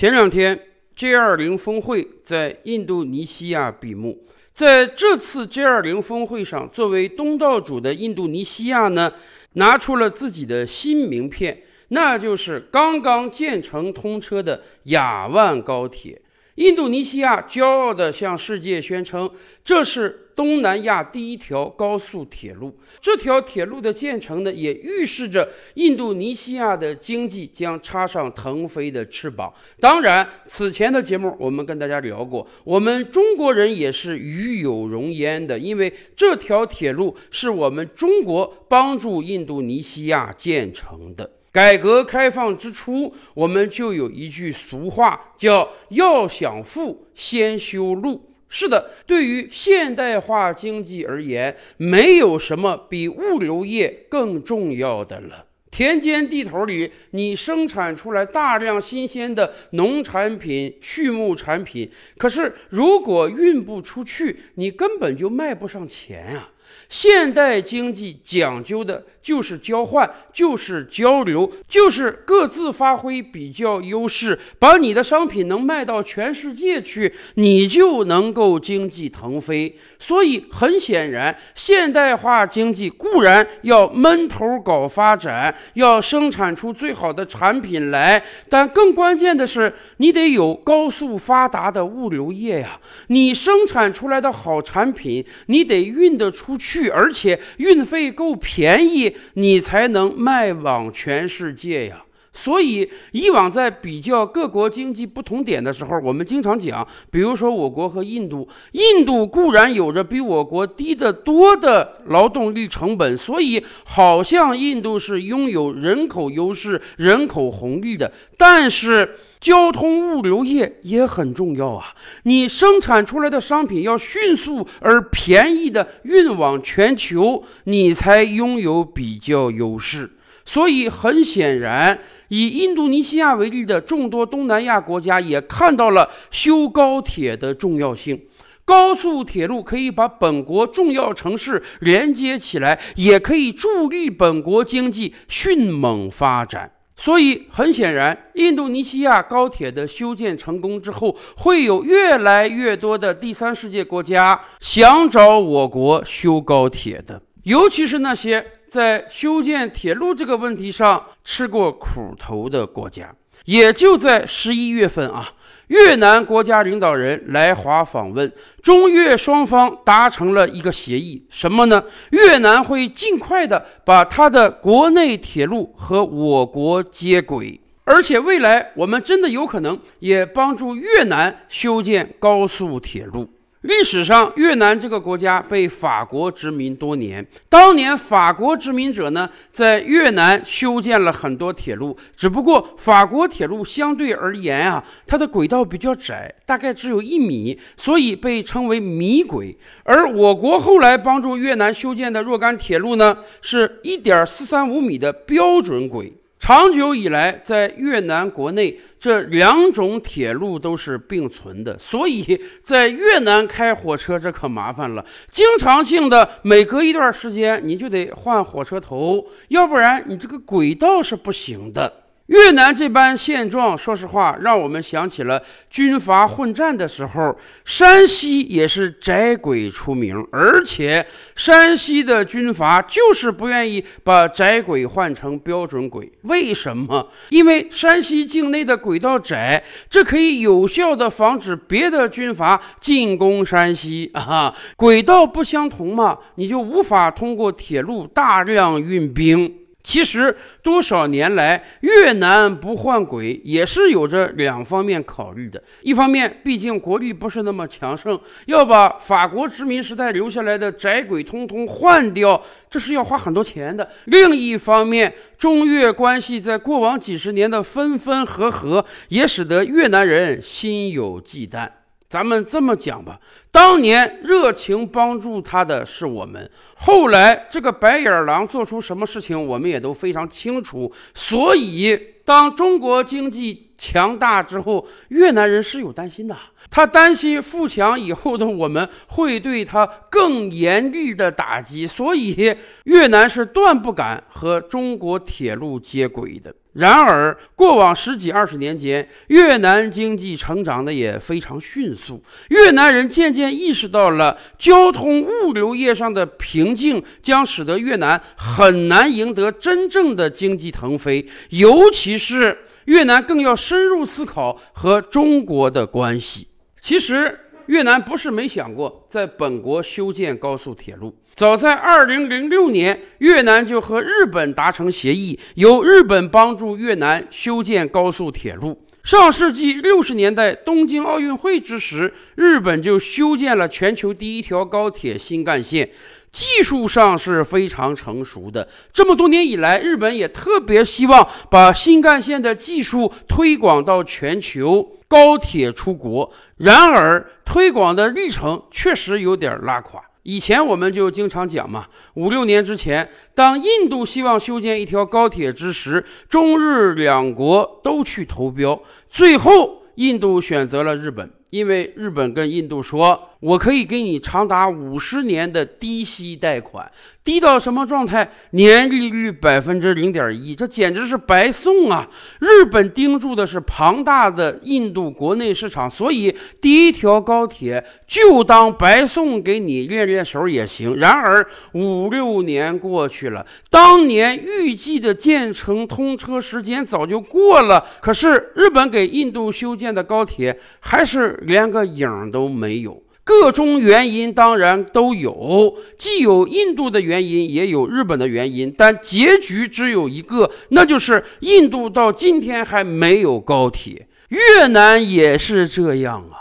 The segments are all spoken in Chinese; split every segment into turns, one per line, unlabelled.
前两天，G20 峰会在印度尼西亚闭幕。在这次 G20 峰会上，作为东道主的印度尼西亚呢，拿出了自己的新名片，那就是刚刚建成通车的雅万高铁。印度尼西亚骄傲地向世界宣称，这是东南亚第一条高速铁路。这条铁路的建成呢，也预示着印度尼西亚的经济将插上腾飞的翅膀。当然，此前的节目我们跟大家聊过，我们中国人也是与有荣焉的，因为这条铁路是我们中国帮助印度尼西亚建成的。改革开放之初，我们就有一句俗话，叫“要想富，先修路”。是的，对于现代化经济而言，没有什么比物流业更重要的了。田间地头里，你生产出来大量新鲜的农产品、畜牧产品，可是如果运不出去，你根本就卖不上钱啊！现代经济讲究的。就是交换，就是交流，就是各自发挥比较优势，把你的商品能卖到全世界去，你就能够经济腾飞。所以很显然，现代化经济固然要闷头搞发展，要生产出最好的产品来，但更关键的是，你得有高速发达的物流业呀！你生产出来的好产品，你得运得出去，而且运费够便宜。你才能卖往全世界呀！所以以往在比较各国经济不同点的时候，我们经常讲，比如说我国和印度，印度固然有着比我国低得多的劳动力成本，所以好像印度是拥有人口优势、人口红利的，但是。交通物流业也很重要啊！你生产出来的商品要迅速而便宜地运往全球，你才拥有比较优势。所以，很显然，以印度尼西亚为例的众多东南亚国家也看到了修高铁的重要性。高速铁路可以把本国重要城市连接起来，也可以助力本国经济迅猛发展。所以，很显然，印度尼西亚高铁的修建成功之后，会有越来越多的第三世界国家想找我国修高铁的，尤其是那些在修建铁路这个问题上吃过苦头的国家。也就在十一月份啊。越南国家领导人来华访问，中越双方达成了一个协议，什么呢？越南会尽快的把它的国内铁路和我国接轨，而且未来我们真的有可能也帮助越南修建高速铁路。历史上，越南这个国家被法国殖民多年。当年法国殖民者呢，在越南修建了很多铁路，只不过法国铁路相对而言啊，它的轨道比较窄，大概只有一米，所以被称为米轨。而我国后来帮助越南修建的若干铁路呢，是一点四三五米的标准轨。长久以来，在越南国内，这两种铁路都是并存的，所以在越南开火车这可麻烦了。经常性的，每隔一段时间，你就得换火车头，要不然你这个轨道是不行的。越南这般现状，说实话，让我们想起了军阀混战的时候。山西也是窄轨出名，而且山西的军阀就是不愿意把窄轨换成标准轨。为什么？因为山西境内的轨道窄，这可以有效的防止别的军阀进攻山西 啊。轨道不相同嘛，你就无法通过铁路大量运兵。其实，多少年来，越南不换鬼也是有着两方面考虑的。一方面，毕竟国力不是那么强盛，要把法国殖民时代留下来的宅鬼通通换掉，这是要花很多钱的。另一方面，中越关系在过往几十年的分分合合，也使得越南人心有忌惮。咱们这么讲吧，当年热情帮助他的是我们，后来这个白眼狼做出什么事情，我们也都非常清楚。所以，当中国经济。强大之后，越南人是有担心的。他担心富强以后的我们会对他更严厉的打击，所以越南是断不敢和中国铁路接轨的。然而，过往十几二十年间，越南经济成长的也非常迅速。越南人渐渐意识到了交通物流业上的瓶颈，将使得越南很难赢得真正的经济腾飞，尤其是。越南更要深入思考和中国的关系。其实，越南不是没想过在本国修建高速铁路。早在2006年，越南就和日本达成协议，由日本帮助越南修建高速铁路。上世纪六十年代东京奥运会之时，日本就修建了全球第一条高铁新干线，技术上是非常成熟的。这么多年以来，日本也特别希望把新干线的技术推广到全球，高铁出国。然而，推广的历程确实有点拉垮。以前我们就经常讲嘛，五六年之前，当印度希望修建一条高铁之时，中日两国都去投标，最后印度选择了日本。因为日本跟印度说，我可以给你长达五十年的低息贷款，低到什么状态？年利率百分之零点一，这简直是白送啊！日本盯住的是庞大的印度国内市场，所以第一条高铁就当白送给你练练手也行。然而五六年过去了，当年预计的建成通车时间早就过了，可是日本给印度修建的高铁还是。连个影都没有，各种原因当然都有，既有印度的原因，也有日本的原因，但结局只有一个，那就是印度到今天还没有高铁，越南也是这样啊。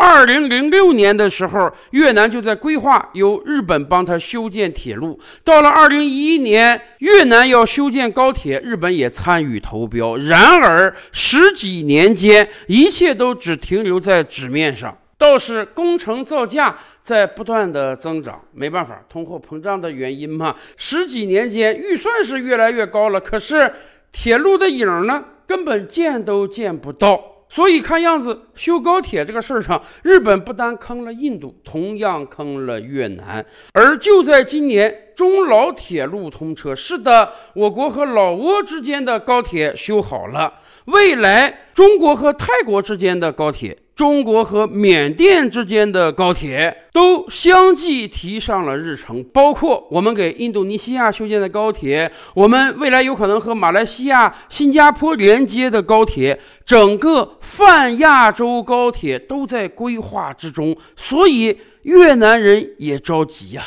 二零零六年的时候，越南就在规划由日本帮他修建铁路。到了二零一一年，越南要修建高铁，日本也参与投标。然而，十几年间，一切都只停留在纸面上，倒是工程造价在不断的增长。没办法，通货膨胀的原因嘛。十几年间，预算是越来越高了，可是铁路的影儿呢，根本见都见不到。所以看样子，修高铁这个事儿上，日本不单坑了印度，同样坑了越南。而就在今年，中老铁路通车。是的，我国和老挝之间的高铁修好了，未来中国和泰国之间的高铁。中国和缅甸之间的高铁都相继提上了日程，包括我们给印度尼西亚修建的高铁，我们未来有可能和马来西亚、新加坡连接的高铁，整个泛亚洲高铁都在规划之中，所以越南人也着急呀，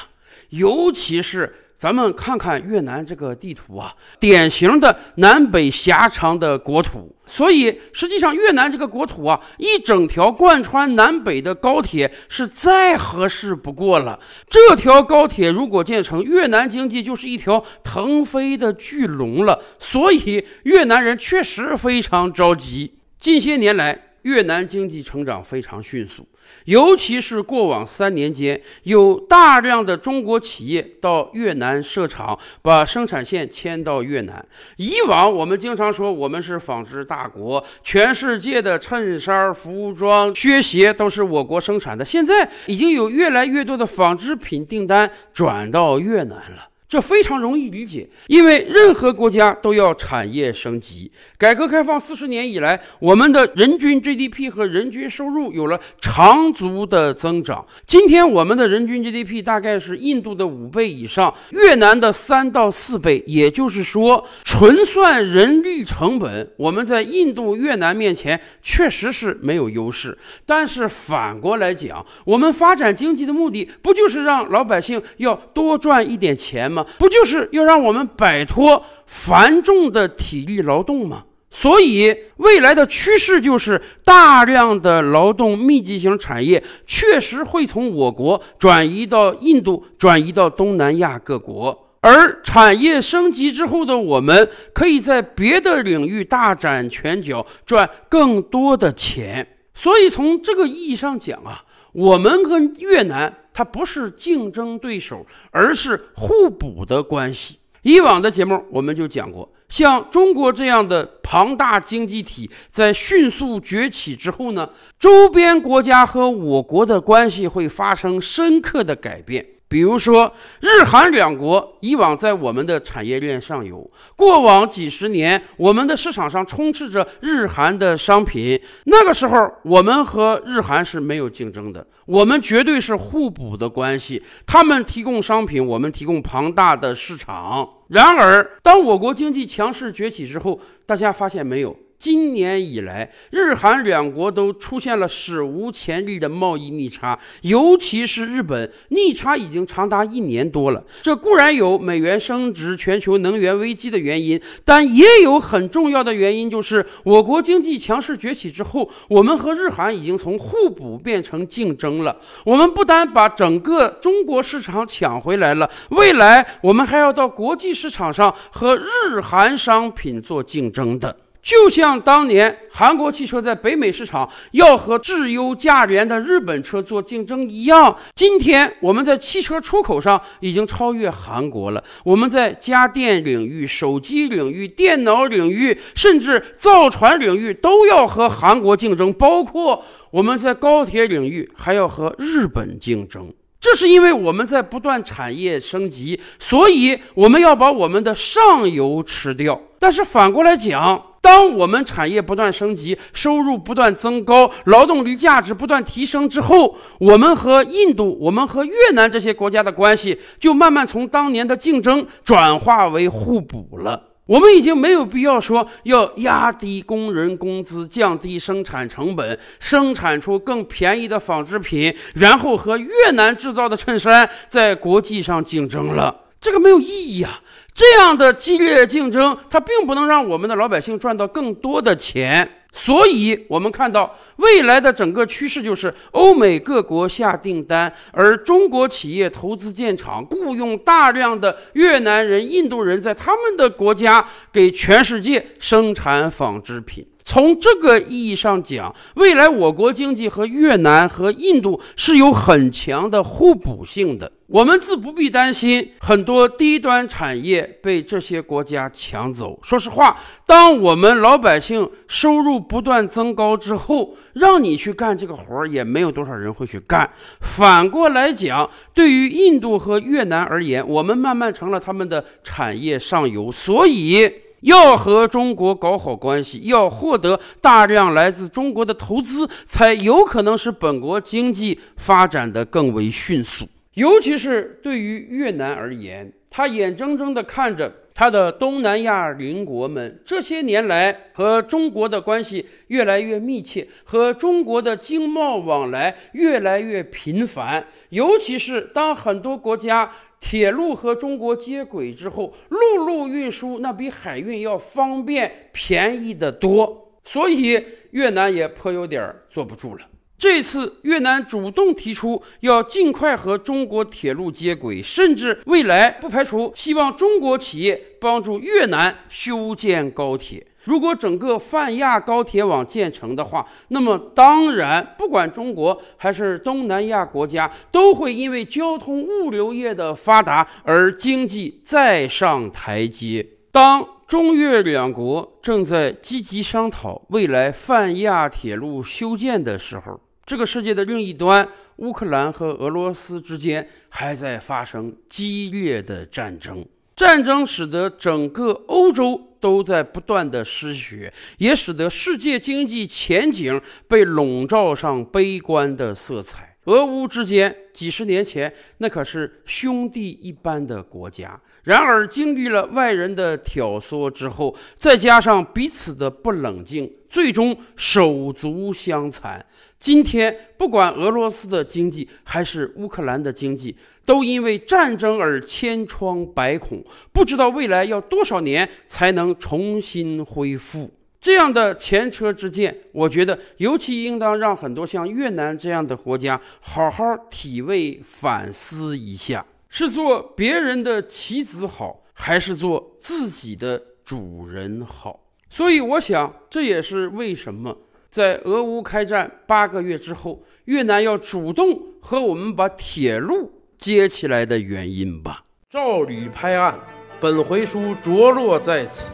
尤其是。咱们看看越南这个地图啊，典型的南北狭长的国土，所以实际上越南这个国土啊，一整条贯穿南北的高铁是再合适不过了。这条高铁如果建成，越南经济就是一条腾飞的巨龙了。所以越南人确实非常着急。近些年来，越南经济成长非常迅速，尤其是过往三年间，有大量的中国企业到越南设厂，把生产线迁到越南。以往我们经常说我们是纺织大国，全世界的衬衫、服装、靴鞋都是我国生产的，现在已经有越来越多的纺织品订单转到越南了。这非常容易理解，因为任何国家都要产业升级。改革开放四十年以来，我们的人均 GDP 和人均收入有了长足的增长。今天我们的人均 GDP 大概是印度的五倍以上，越南的三到四倍。也就是说，纯算人力成本，我们在印度、越南面前确实是没有优势。但是反过来讲，我们发展经济的目的不就是让老百姓要多赚一点钱吗？不就是要让我们摆脱繁重的体力劳动吗？所以未来的趋势就是大量的劳动密集型产业确实会从我国转移到印度，转移到东南亚各国。而产业升级之后的我们，可以在别的领域大展拳脚，赚更多的钱。所以从这个意义上讲啊，我们跟越南。它不是竞争对手，而是互补的关系。以往的节目我们就讲过，像中国这样的庞大经济体在迅速崛起之后呢，周边国家和我国的关系会发生深刻的改变。比如说，日韩两国以往在我们的产业链上游，过往几十年，我们的市场上充斥着日韩的商品。那个时候，我们和日韩是没有竞争的，我们绝对是互补的关系。他们提供商品，我们提供庞大的市场。然而，当我国经济强势崛起之后，大家发现没有？今年以来，日韩两国都出现了史无前例的贸易逆差，尤其是日本，逆差已经长达一年多了。这固然有美元升值、全球能源危机的原因，但也有很重要的原因，就是我国经济强势崛起之后，我们和日韩已经从互补变成竞争了。我们不单把整个中国市场抢回来了，未来我们还要到国际市场上和日韩商品做竞争的。就像当年韩国汽车在北美市场要和质优价廉的日本车做竞争一样，今天我们在汽车出口上已经超越韩国了。我们在家电领域、手机领域、电脑领域，甚至造船领域都要和韩国竞争，包括我们在高铁领域还要和日本竞争。这是因为我们在不断产业升级，所以我们要把我们的上游吃掉。但是反过来讲。当我们产业不断升级，收入不断增高，劳动力价值不断提升之后，我们和印度、我们和越南这些国家的关系就慢慢从当年的竞争转化为互补了。我们已经没有必要说要压低工人工资，降低生产成本，生产出更便宜的纺织品，然后和越南制造的衬衫在国际上竞争了。这个没有意义啊！这样的激烈竞争，它并不能让我们的老百姓赚到更多的钱。所以，我们看到未来的整个趋势就是，欧美各国下订单，而中国企业投资建厂，雇佣大量的越南人、印度人在他们的国家给全世界生产纺织品。从这个意义上讲，未来我国经济和越南和印度是有很强的互补性的，我们自不必担心很多低端产业被这些国家抢走。说实话，当我们老百姓收入不断增高之后，让你去干这个活儿，也没有多少人会去干。反过来讲，对于印度和越南而言，我们慢慢成了他们的产业上游，所以。要和中国搞好关系，要获得大量来自中国的投资，才有可能使本国经济发展的更为迅速。尤其是对于越南而言，他眼睁睁的看着他的东南亚邻国们这些年来和中国的关系越来越密切，和中国的经贸往来越来越频繁。尤其是当很多国家。铁路和中国接轨之后，陆路运输那比海运要方便便宜得多，所以越南也颇有点坐不住了。这次越南主动提出要尽快和中国铁路接轨，甚至未来不排除希望中国企业帮助越南修建高铁。如果整个泛亚高铁网建成的话，那么当然，不管中国还是东南亚国家，都会因为交通物流业的发达而经济再上台阶。当中越两国正在积极商讨未来泛亚铁路修建的时候，这个世界的另一端，乌克兰和俄罗斯之间还在发生激烈的战争。战争使得整个欧洲都在不断的失血，也使得世界经济前景被笼罩上悲观的色彩。俄乌之间几十年前那可是兄弟一般的国家，然而经历了外人的挑唆之后，再加上彼此的不冷静，最终手足相残。今天，不管俄罗斯的经济还是乌克兰的经济，都因为战争而千疮百孔，不知道未来要多少年才能重新恢复。这样的前车之鉴，我觉得尤其应当让很多像越南这样的国家好好体味、反思一下：是做别人的棋子好，还是做自己的主人好？所以，我想这也是为什么在俄乌开战八个月之后，越南要主动和我们把铁路接起来的原因吧。照理拍案，本回书着落在此。